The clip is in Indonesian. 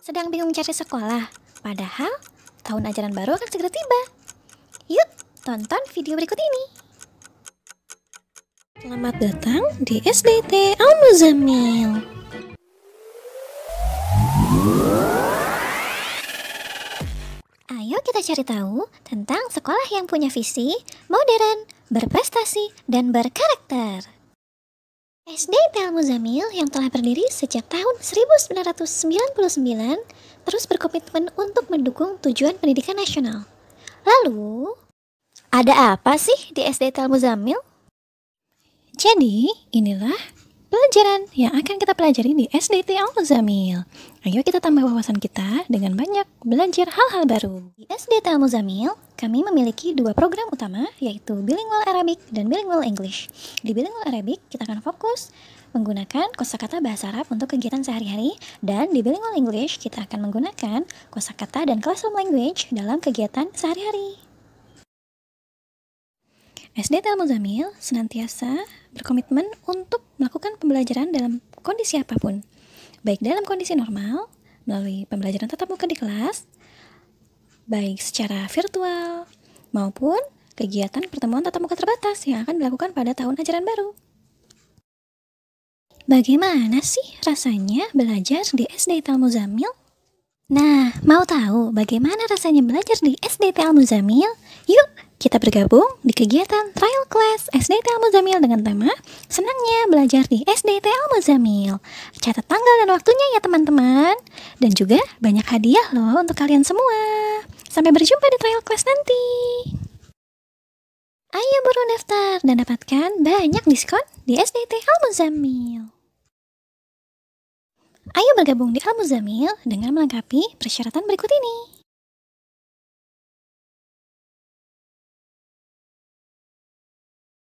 Sedang bingung cari sekolah? Padahal tahun ajaran baru akan segera tiba. Yuk, tonton video berikut ini. Selamat datang di SDT Al Ayo kita cari tahu tentang sekolah yang punya visi, modern, berprestasi, dan berkarakter. SD IPL Muzamil yang telah berdiri sejak tahun 1999 terus berkomitmen untuk mendukung tujuan pendidikan nasional. Lalu, ada apa sih di SD IPL Muzamil? Jadi, inilah pelajaran yang akan kita pelajari di SD IPL Muzamil. Ayo kita tambah wawasan kita dengan banyak belajar hal-hal baru. Di SD IPL Muzamil, kami memiliki dua program utama, yaitu Bilingual Arabic dan Bilingual English. Di Bilingual Arabic, kita akan fokus menggunakan kosakata bahasa Arab untuk kegiatan sehari-hari dan di bilingual English kita akan menggunakan kosakata dan classroom language dalam kegiatan sehari-hari. SD Telmo Zamil senantiasa berkomitmen untuk melakukan pembelajaran dalam kondisi apapun, baik dalam kondisi normal, melalui pembelajaran tatap muka di kelas, baik secara virtual maupun kegiatan pertemuan tatap muka terbatas yang akan dilakukan pada tahun ajaran baru. Bagaimana sih rasanya belajar di SD Talmuzamil? Muzamil? Nah, mau tahu bagaimana rasanya belajar di SD Talmuzamil? Muzamil? Yuk, kita bergabung di kegiatan trial class SD Talmuzamil Muzamil dengan tema Senangnya Belajar di SD Talmuzamil. Muzamil. Catat tanggal dan waktunya ya teman-teman. Dan juga banyak hadiah loh untuk kalian semua. Sampai berjumpa di trial class nanti. Ayo buru daftar dan dapatkan banyak diskon di SDT Al-Muzamil. Ayo bergabung di Al-Muzamil dengan melengkapi persyaratan berikut ini.